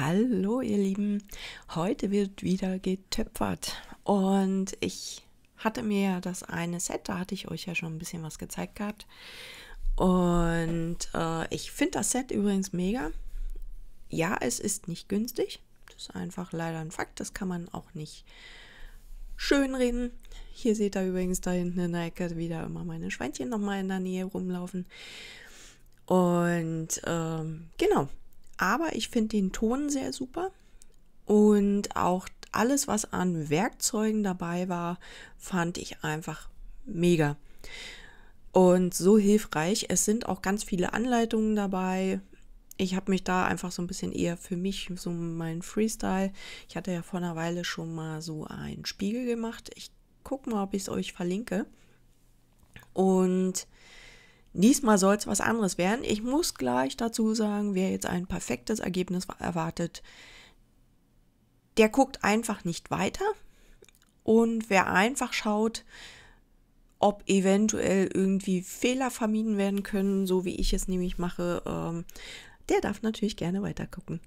Hallo ihr Lieben, heute wird wieder getöpfert und ich hatte mir das eine Set, da hatte ich euch ja schon ein bisschen was gezeigt gehabt und äh, ich finde das Set übrigens mega. Ja, es ist nicht günstig, das ist einfach leider ein Fakt, das kann man auch nicht schönreden. Hier seht ihr übrigens da hinten in der Ecke wieder immer meine Schweinchen nochmal in der Nähe rumlaufen und ähm, genau aber ich finde den Ton sehr super und auch alles, was an Werkzeugen dabei war, fand ich einfach mega. Und so hilfreich. Es sind auch ganz viele Anleitungen dabei. Ich habe mich da einfach so ein bisschen eher für mich, so mein Freestyle. Ich hatte ja vor einer Weile schon mal so einen Spiegel gemacht. Ich gucke mal, ob ich es euch verlinke. Und Diesmal soll es was anderes werden. Ich muss gleich dazu sagen, wer jetzt ein perfektes Ergebnis erwartet, der guckt einfach nicht weiter. Und wer einfach schaut, ob eventuell irgendwie Fehler vermieden werden können, so wie ich es nämlich mache, ähm, der darf natürlich gerne weiter gucken.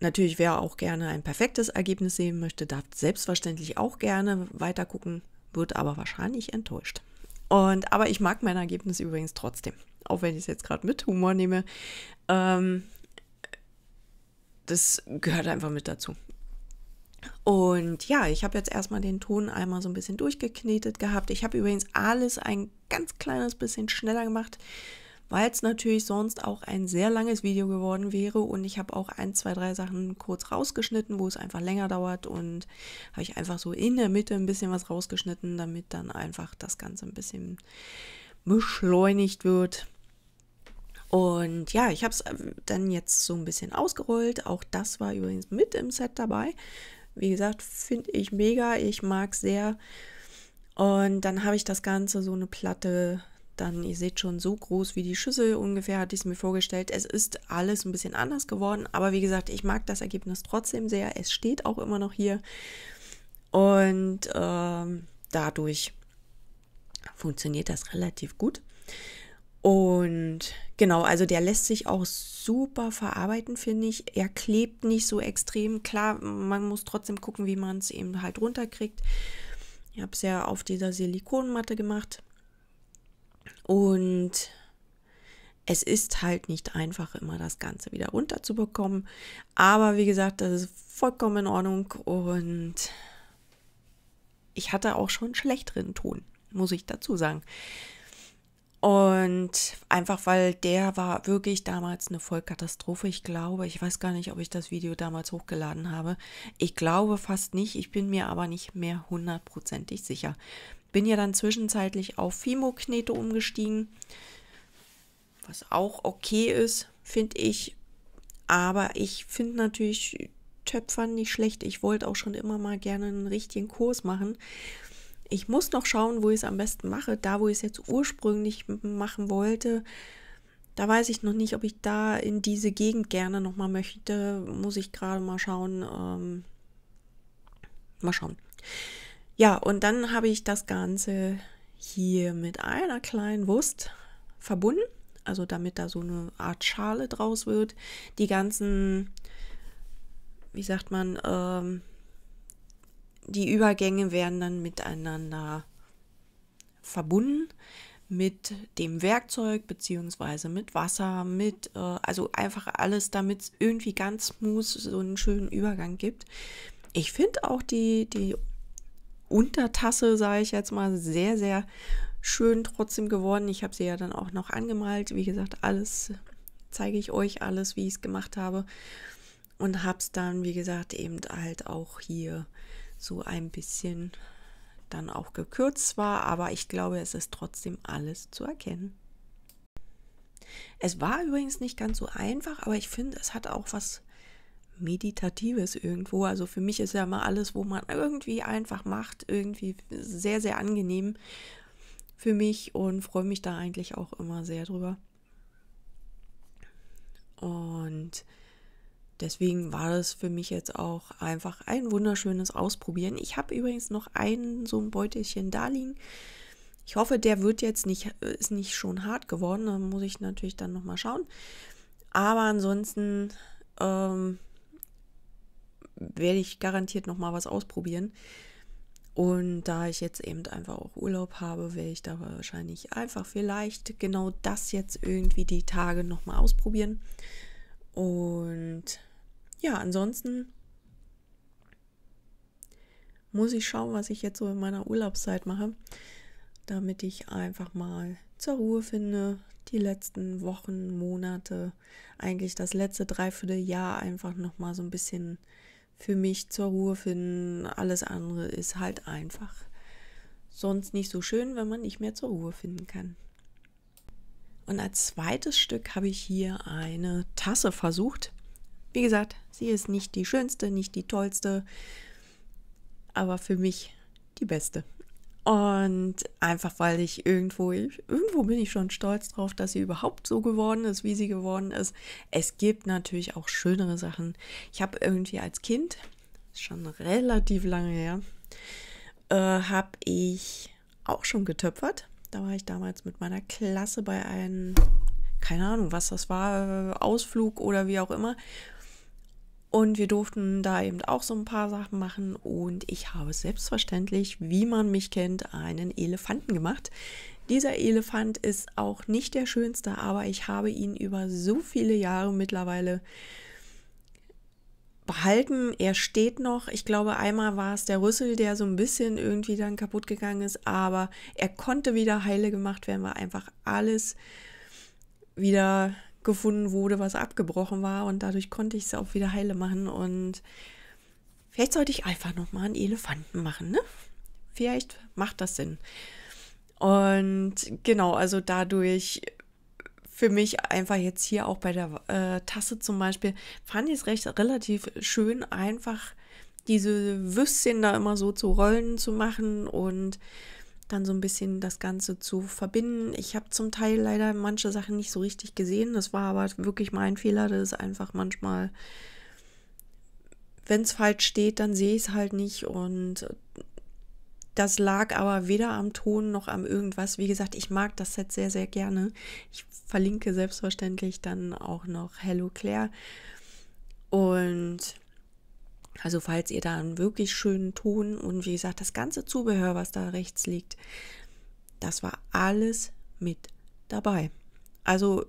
Natürlich, wer auch gerne ein perfektes Ergebnis sehen möchte, darf selbstverständlich auch gerne weiter gucken, wird aber wahrscheinlich enttäuscht. Und, aber ich mag mein Ergebnis übrigens trotzdem, auch wenn ich es jetzt gerade mit Humor nehme. Ähm, das gehört einfach mit dazu. Und ja, ich habe jetzt erstmal den Ton einmal so ein bisschen durchgeknetet gehabt. Ich habe übrigens alles ein ganz kleines bisschen schneller gemacht, weil es natürlich sonst auch ein sehr langes Video geworden wäre und ich habe auch ein, zwei, drei Sachen kurz rausgeschnitten, wo es einfach länger dauert und habe ich einfach so in der Mitte ein bisschen was rausgeschnitten, damit dann einfach das Ganze ein bisschen beschleunigt wird. Und ja, ich habe es äh, dann jetzt so ein bisschen ausgerollt. Auch das war übrigens mit im Set dabei. Wie gesagt, finde ich mega. Ich mag es sehr. Und dann habe ich das Ganze so eine Platte dann, ihr seht schon, so groß wie die Schüssel ungefähr hatte ich es mir vorgestellt. Es ist alles ein bisschen anders geworden, aber wie gesagt, ich mag das Ergebnis trotzdem sehr. Es steht auch immer noch hier und ähm, dadurch funktioniert das relativ gut. Und genau, also der lässt sich auch super verarbeiten, finde ich. Er klebt nicht so extrem. Klar, man muss trotzdem gucken, wie man es eben halt runterkriegt. Ich habe es ja auf dieser Silikonmatte gemacht. Und es ist halt nicht einfach, immer das Ganze wieder runterzubekommen. Aber wie gesagt, das ist vollkommen in Ordnung und ich hatte auch schon schlechteren Ton, muss ich dazu sagen. Und einfach weil der war wirklich damals eine Vollkatastrophe. Ich glaube, ich weiß gar nicht, ob ich das Video damals hochgeladen habe. Ich glaube fast nicht. Ich bin mir aber nicht mehr hundertprozentig sicher. Bin ja dann zwischenzeitlich auf Fimo-Knete umgestiegen, was auch okay ist, finde ich. Aber ich finde natürlich Töpfern nicht schlecht. Ich wollte auch schon immer mal gerne einen richtigen Kurs machen. Ich muss noch schauen, wo ich es am besten mache. Da, wo ich es jetzt ursprünglich machen wollte, da weiß ich noch nicht, ob ich da in diese Gegend gerne nochmal möchte. Muss ich gerade mal schauen. Ähm, mal schauen. Ja, und dann habe ich das Ganze hier mit einer kleinen Wurst verbunden. Also damit da so eine Art Schale draus wird. Die ganzen, wie sagt man, ähm, die Übergänge werden dann miteinander verbunden mit dem Werkzeug beziehungsweise mit Wasser, mit äh, also einfach alles, damit es irgendwie ganz smooth so einen schönen Übergang gibt. Ich finde auch die, die Untertasse, sage ich jetzt mal, sehr, sehr schön trotzdem geworden. Ich habe sie ja dann auch noch angemalt. Wie gesagt, alles zeige ich euch alles, wie ich es gemacht habe. Und habe es dann, wie gesagt, eben halt auch hier so ein bisschen dann auch gekürzt war, aber ich glaube, es ist trotzdem alles zu erkennen. Es war übrigens nicht ganz so einfach, aber ich finde, es hat auch was Meditatives irgendwo. Also für mich ist ja mal alles, wo man irgendwie einfach macht, irgendwie sehr, sehr angenehm für mich und freue mich da eigentlich auch immer sehr drüber. Und deswegen war das für mich jetzt auch einfach ein wunderschönes Ausprobieren. Ich habe übrigens noch einen so ein Beutelchen da liegen. Ich hoffe, der wird jetzt nicht, ist nicht schon hart geworden. Da muss ich natürlich dann nochmal schauen. Aber ansonsten ähm, werde ich garantiert nochmal was ausprobieren. Und da ich jetzt eben einfach auch Urlaub habe, werde ich da wahrscheinlich einfach vielleicht genau das jetzt irgendwie die Tage nochmal ausprobieren. Und ja, ansonsten muss ich schauen, was ich jetzt so in meiner Urlaubszeit mache, damit ich einfach mal zur Ruhe finde, die letzten Wochen, Monate, eigentlich das letzte Dreivierteljahr einfach nochmal so ein bisschen für mich zur Ruhe finden. Alles andere ist halt einfach sonst nicht so schön, wenn man nicht mehr zur Ruhe finden kann. Und als zweites Stück habe ich hier eine Tasse versucht. Wie gesagt, sie ist nicht die schönste, nicht die tollste, aber für mich die beste. Und einfach weil ich irgendwo, irgendwo bin ich schon stolz drauf, dass sie überhaupt so geworden ist, wie sie geworden ist. Es gibt natürlich auch schönere Sachen. Ich habe irgendwie als Kind, schon relativ lange her, äh, habe ich auch schon getöpfert. Da war ich damals mit meiner Klasse bei einem, keine Ahnung, was das war, äh, Ausflug oder wie auch immer. Und wir durften da eben auch so ein paar Sachen machen. Und ich habe selbstverständlich, wie man mich kennt, einen Elefanten gemacht. Dieser Elefant ist auch nicht der schönste, aber ich habe ihn über so viele Jahre mittlerweile behalten. Er steht noch. Ich glaube, einmal war es der Rüssel, der so ein bisschen irgendwie dann kaputt gegangen ist, aber er konnte wieder heile gemacht werden, weil einfach alles wieder gefunden wurde, was abgebrochen war und dadurch konnte ich es auch wieder heile machen und vielleicht sollte ich einfach noch mal einen Elefanten machen, ne? Vielleicht macht das Sinn. Und genau, also dadurch für mich einfach jetzt hier auch bei der äh, Tasse zum Beispiel, fand ich es recht relativ schön, einfach diese Würstchen da immer so zu rollen zu machen und dann so ein bisschen das Ganze zu verbinden. Ich habe zum Teil leider manche Sachen nicht so richtig gesehen. Das war aber wirklich mein Fehler. Das ist einfach manchmal, wenn es falsch steht, dann sehe ich es halt nicht. Und das lag aber weder am Ton noch am irgendwas. Wie gesagt, ich mag das Set sehr, sehr gerne. Ich verlinke selbstverständlich dann auch noch Hello Claire. Und also falls ihr da einen wirklich schönen Ton und wie gesagt das ganze Zubehör, was da rechts liegt, das war alles mit dabei. Also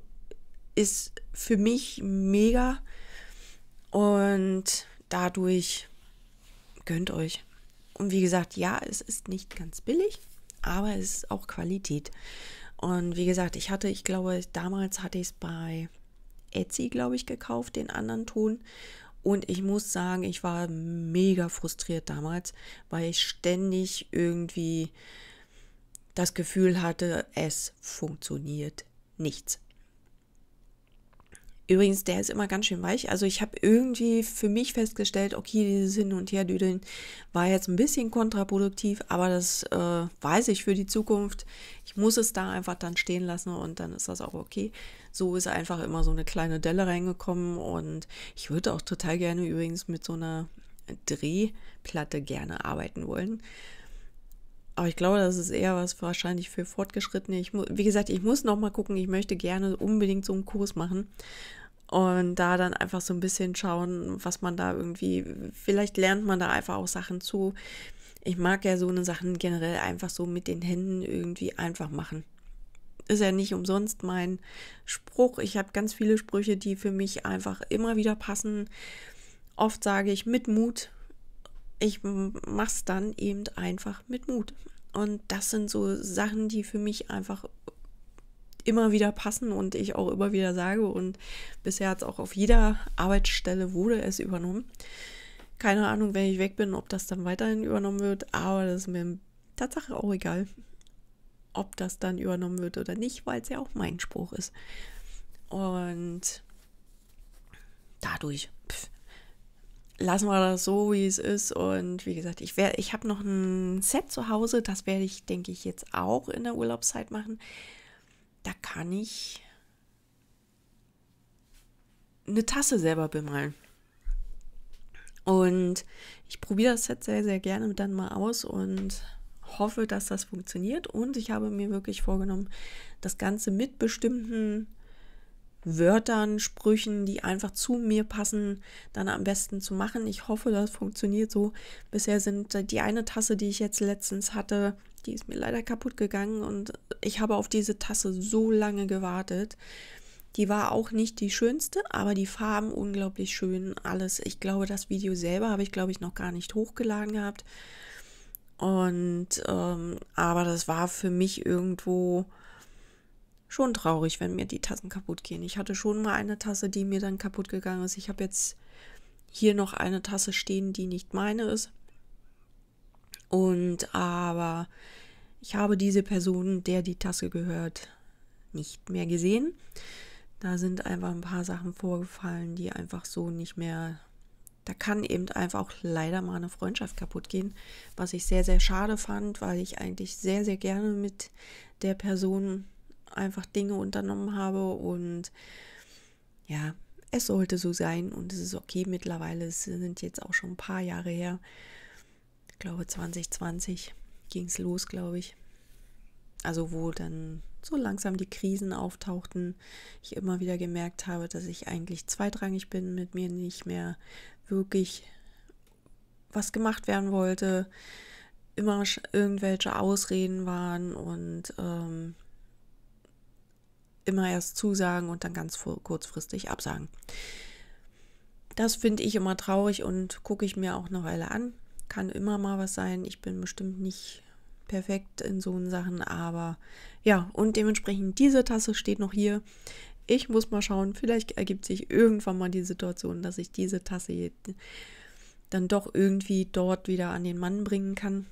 ist für mich mega und dadurch gönnt euch. Und wie gesagt, ja, es ist nicht ganz billig, aber es ist auch Qualität. Und wie gesagt, ich hatte, ich glaube, damals hatte ich es bei Etsy, glaube ich, gekauft, den anderen Ton. Und ich muss sagen, ich war mega frustriert damals, weil ich ständig irgendwie das Gefühl hatte, es funktioniert nichts. Übrigens, der ist immer ganz schön weich. Also ich habe irgendwie für mich festgestellt, okay, dieses Hin- und Herdüdeln war jetzt ein bisschen kontraproduktiv, aber das äh, weiß ich für die Zukunft. Ich muss es da einfach dann stehen lassen und dann ist das auch okay so ist einfach immer so eine kleine Delle reingekommen und ich würde auch total gerne übrigens mit so einer Drehplatte gerne arbeiten wollen. Aber ich glaube, das ist eher was wahrscheinlich für Fortgeschrittene. Ich, wie gesagt, ich muss noch mal gucken. Ich möchte gerne unbedingt so einen Kurs machen und da dann einfach so ein bisschen schauen, was man da irgendwie. Vielleicht lernt man da einfach auch Sachen zu. Ich mag ja so eine Sachen generell einfach so mit den Händen irgendwie einfach machen ist ja nicht umsonst mein Spruch. Ich habe ganz viele Sprüche, die für mich einfach immer wieder passen. Oft sage ich mit Mut. Ich mache es dann eben einfach mit Mut. Und das sind so Sachen, die für mich einfach immer wieder passen und ich auch immer wieder sage. Und bisher hat es auch auf jeder Arbeitsstelle wurde es übernommen. Keine Ahnung, wenn ich weg bin, ob das dann weiterhin übernommen wird, aber das ist mir Tatsache auch egal ob das dann übernommen wird oder nicht, weil es ja auch mein Spruch ist. Und dadurch pff, lassen wir das so, wie es ist. Und wie gesagt, ich, ich habe noch ein Set zu Hause, das werde ich, denke ich, jetzt auch in der Urlaubszeit machen. Da kann ich eine Tasse selber bemalen. Und ich probiere das Set sehr, sehr gerne dann mal aus und hoffe, dass das funktioniert und ich habe mir wirklich vorgenommen, das Ganze mit bestimmten Wörtern, Sprüchen, die einfach zu mir passen, dann am besten zu machen. Ich hoffe, das funktioniert so. Bisher sind die eine Tasse, die ich jetzt letztens hatte, die ist mir leider kaputt gegangen und ich habe auf diese Tasse so lange gewartet. Die war auch nicht die schönste, aber die Farben unglaublich schön, alles. Ich glaube, das Video selber habe ich, glaube ich, noch gar nicht hochgeladen gehabt. Und ähm, aber das war für mich irgendwo schon traurig, wenn mir die Tassen kaputt gehen. Ich hatte schon mal eine Tasse, die mir dann kaputt gegangen ist. Ich habe jetzt hier noch eine Tasse stehen, die nicht meine ist. Und aber ich habe diese Person, der die Tasse gehört, nicht mehr gesehen. Da sind einfach ein paar Sachen vorgefallen, die einfach so nicht mehr da kann eben einfach auch leider mal eine Freundschaft kaputt gehen, was ich sehr, sehr schade fand, weil ich eigentlich sehr, sehr gerne mit der Person einfach Dinge unternommen habe und ja, es sollte so sein und es ist okay mittlerweile, es sind jetzt auch schon ein paar Jahre her, ich glaube 2020 ging es los, glaube ich. Also wo dann so langsam die Krisen auftauchten, ich immer wieder gemerkt habe, dass ich eigentlich zweitrangig bin, mit mir nicht mehr wirklich was gemacht werden wollte, immer irgendwelche Ausreden waren und ähm, immer erst zusagen und dann ganz kurzfristig absagen. Das finde ich immer traurig und gucke ich mir auch eine Weile an. Kann immer mal was sein. Ich bin bestimmt nicht perfekt in so Sachen, aber ja, und dementsprechend diese Tasse steht noch hier. Ich muss mal schauen, vielleicht ergibt sich irgendwann mal die Situation, dass ich diese Tasse dann doch irgendwie dort wieder an den Mann bringen kann.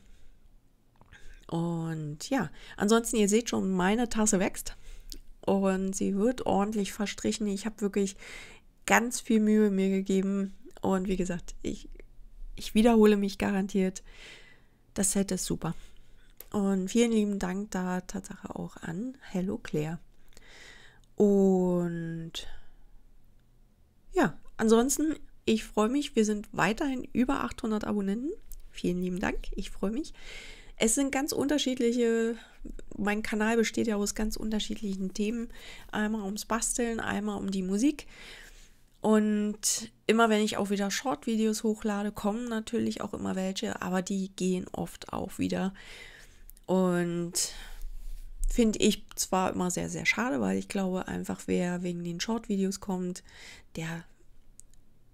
Und ja, ansonsten, ihr seht schon, meine Tasse wächst und sie wird ordentlich verstrichen. Ich habe wirklich ganz viel Mühe mir gegeben und wie gesagt, ich, ich wiederhole mich garantiert. Das Set ist super. Und vielen lieben Dank da Tatsache auch an Hello Claire. Und ja, ansonsten, ich freue mich, wir sind weiterhin über 800 Abonnenten. Vielen lieben Dank, ich freue mich. Es sind ganz unterschiedliche, mein Kanal besteht ja aus ganz unterschiedlichen Themen. Einmal ums Basteln, einmal um die Musik. Und immer wenn ich auch wieder Short-Videos hochlade, kommen natürlich auch immer welche, aber die gehen oft auch wieder. Und Finde ich zwar immer sehr, sehr schade, weil ich glaube einfach, wer wegen den Short-Videos kommt, der.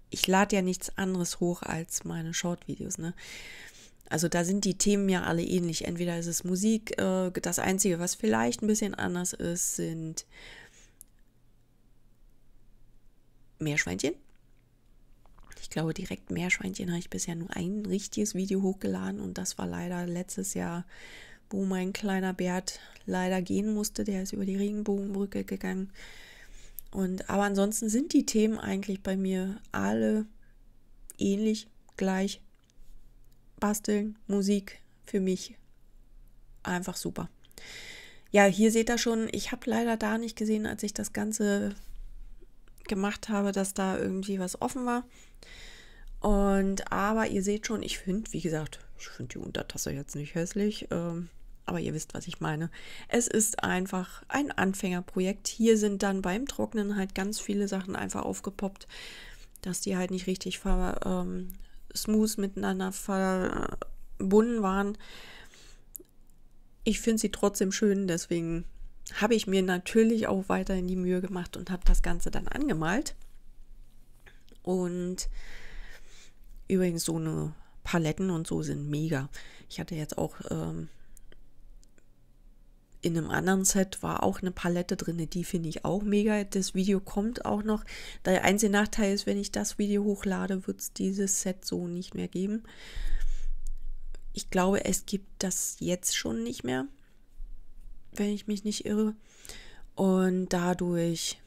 Ich lade ja nichts anderes hoch als meine Short-Videos, ne? Also da sind die Themen ja alle ähnlich. Entweder ist es Musik, äh, das Einzige, was vielleicht ein bisschen anders ist, sind Meerschweinchen. Ich glaube, direkt Meerschweinchen habe ich bisher nur ein richtiges Video hochgeladen und das war leider letztes Jahr wo mein kleiner Bert leider gehen musste. Der ist über die Regenbogenbrücke gegangen. Und aber ansonsten sind die Themen eigentlich bei mir alle ähnlich, gleich. Basteln, Musik für mich einfach super. Ja, hier seht ihr schon, ich habe leider da nicht gesehen, als ich das Ganze gemacht habe, dass da irgendwie was offen war. Und aber ihr seht schon, ich finde, wie gesagt, ich finde die Untertasse jetzt nicht hässlich. Ähm, aber ihr wisst, was ich meine. Es ist einfach ein Anfängerprojekt. Hier sind dann beim Trocknen halt ganz viele Sachen einfach aufgepoppt, dass die halt nicht richtig ver, ähm, smooth miteinander verbunden waren. Ich finde sie trotzdem schön, deswegen habe ich mir natürlich auch weiterhin die Mühe gemacht und habe das Ganze dann angemalt. Und übrigens so eine Paletten und so sind mega. Ich hatte jetzt auch ähm, in einem anderen Set war auch eine Palette drin, die finde ich auch mega. Das Video kommt auch noch. Der einzige Nachteil ist, wenn ich das Video hochlade, wird es dieses Set so nicht mehr geben. Ich glaube, es gibt das jetzt schon nicht mehr, wenn ich mich nicht irre. Und dadurch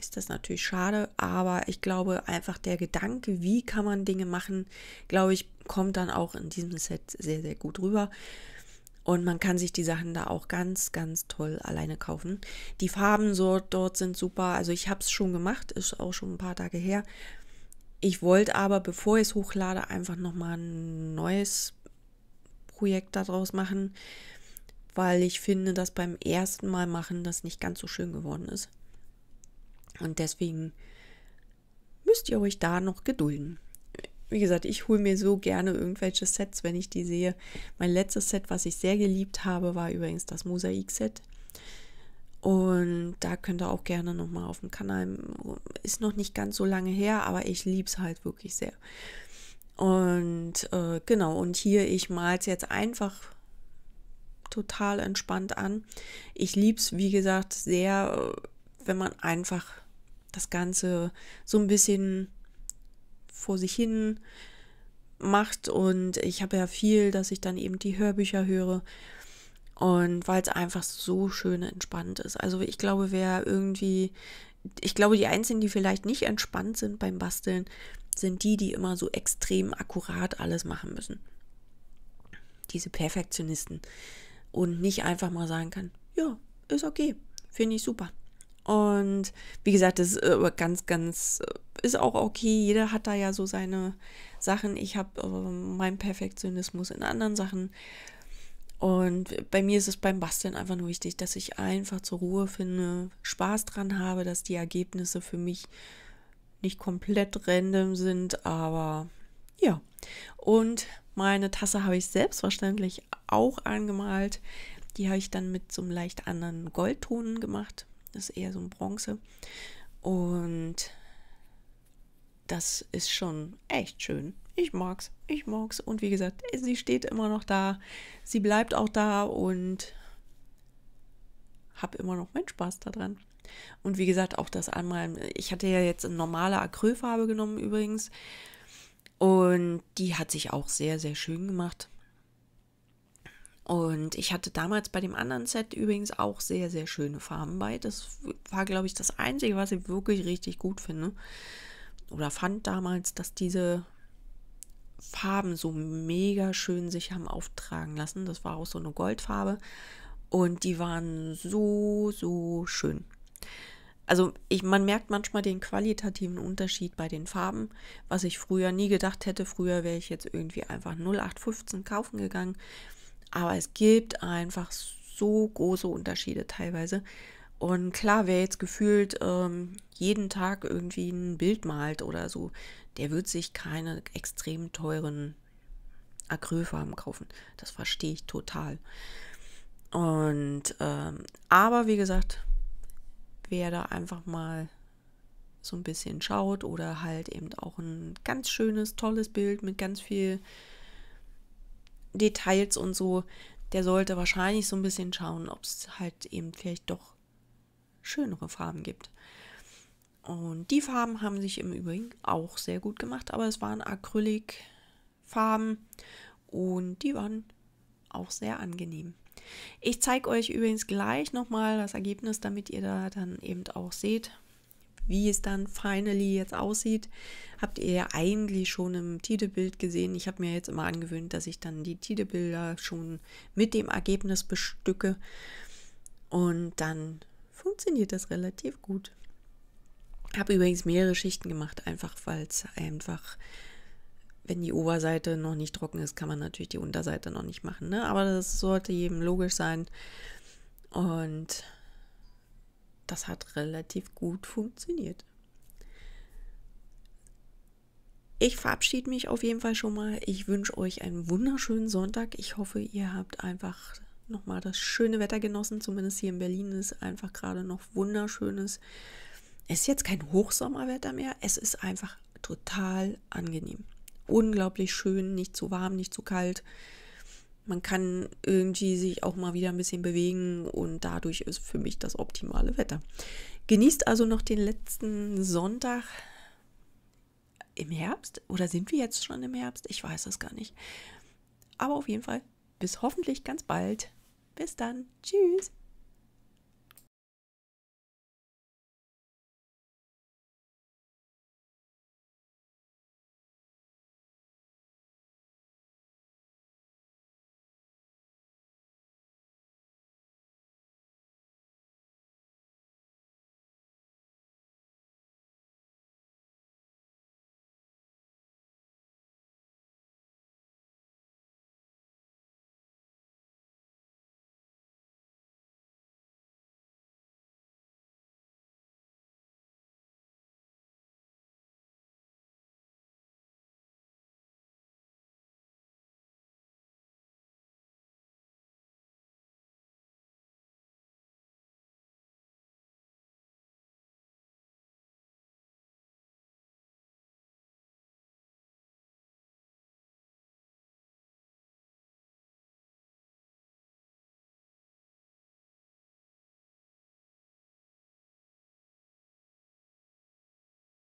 ist das natürlich schade, aber ich glaube einfach der Gedanke, wie kann man Dinge machen, glaube ich, kommt dann auch in diesem Set sehr, sehr gut rüber. Und man kann sich die Sachen da auch ganz, ganz toll alleine kaufen. Die Farben so dort sind super. Also ich habe es schon gemacht, ist auch schon ein paar Tage her. Ich wollte aber, bevor ich es hochlade, einfach nochmal ein neues Projekt daraus machen, weil ich finde, dass beim ersten Mal machen das nicht ganz so schön geworden ist. Und deswegen müsst ihr euch da noch gedulden wie gesagt, ich hole mir so gerne irgendwelche Sets, wenn ich die sehe. Mein letztes Set, was ich sehr geliebt habe, war übrigens das Mosaik-Set. Und da könnt ihr auch gerne nochmal auf dem Kanal. Ist noch nicht ganz so lange her, aber ich liebe es halt wirklich sehr. Und äh, genau, und hier, ich male es jetzt einfach total entspannt an. Ich liebe es, wie gesagt, sehr, äh, wenn man einfach das Ganze so ein bisschen vor sich hin macht. Und ich habe ja viel, dass ich dann eben die Hörbücher höre. Und weil es einfach so schön entspannt ist. Also ich glaube, wer irgendwie, ich glaube, die Einzigen, die vielleicht nicht entspannt sind beim Basteln, sind die, die immer so extrem akkurat alles machen müssen. Diese Perfektionisten. Und nicht einfach mal sagen kann, ja, ist okay, finde ich super. Und wie gesagt, das ist aber ganz, ganz äh, ist auch okay. Jeder hat da ja so seine Sachen. Ich habe äh, meinen Perfektionismus in anderen Sachen. Und bei mir ist es beim Basteln einfach nur wichtig, dass ich einfach zur Ruhe finde, Spaß dran habe, dass die Ergebnisse für mich nicht komplett random sind, aber ja. Und meine Tasse habe ich selbstverständlich auch angemalt. Die habe ich dann mit so einem leicht anderen Goldton gemacht. Das ist eher so ein Bronze. Und das ist schon echt schön. Ich mag's, ich mag's. Und wie gesagt, sie steht immer noch da. Sie bleibt auch da und habe immer noch meinen Spaß daran. Und wie gesagt, auch das einmal. Ich hatte ja jetzt eine normale Acrylfarbe genommen übrigens. Und die hat sich auch sehr, sehr schön gemacht. Und ich hatte damals bei dem anderen Set übrigens auch sehr, sehr schöne Farben bei. Das war, glaube ich, das Einzige, was ich wirklich richtig gut finde oder fand damals, dass diese Farben so mega schön sich haben auftragen lassen. Das war auch so eine Goldfarbe und die waren so, so schön. Also ich, man merkt manchmal den qualitativen Unterschied bei den Farben, was ich früher nie gedacht hätte. Früher wäre ich jetzt irgendwie einfach 0815 kaufen gegangen. Aber es gibt einfach so große Unterschiede teilweise. Und klar, wer jetzt gefühlt ähm, jeden Tag irgendwie ein Bild malt oder so, der wird sich keine extrem teuren Acrylfarben kaufen. Das verstehe ich total. Und ähm, aber wie gesagt, wer da einfach mal so ein bisschen schaut oder halt eben auch ein ganz schönes, tolles Bild mit ganz viel Details und so, der sollte wahrscheinlich so ein bisschen schauen, ob es halt eben vielleicht doch schönere Farben gibt. Und die Farben haben sich im Übrigen auch sehr gut gemacht, aber es waren Acrylic-Farben und die waren auch sehr angenehm. Ich zeige euch übrigens gleich nochmal das Ergebnis, damit ihr da dann eben auch seht, wie es dann finally jetzt aussieht. Habt ihr ja eigentlich schon im Titelbild gesehen. Ich habe mir jetzt immer angewöhnt, dass ich dann die Titelbilder schon mit dem Ergebnis bestücke und dann funktioniert das relativ gut. Habe übrigens mehrere Schichten gemacht, einfach weil es einfach, wenn die Oberseite noch nicht trocken ist, kann man natürlich die Unterseite noch nicht machen. Ne? Aber das sollte jedem logisch sein. Und das hat relativ gut funktioniert. Ich verabschiede mich auf jeden Fall schon mal. Ich wünsche euch einen wunderschönen Sonntag. Ich hoffe, ihr habt einfach nochmal das schöne Wetter genossen. Zumindest hier in Berlin ist einfach gerade noch wunderschönes. Es ist jetzt kein Hochsommerwetter mehr. Es ist einfach total angenehm. Unglaublich schön, nicht zu warm, nicht zu kalt. Man kann irgendwie sich auch mal wieder ein bisschen bewegen und dadurch ist für mich das optimale Wetter. Genießt also noch den letzten Sonntag im Herbst oder sind wir jetzt schon im Herbst? Ich weiß es gar nicht. Aber auf jeden Fall bis hoffentlich ganz bald. Bis dann. Tschüss.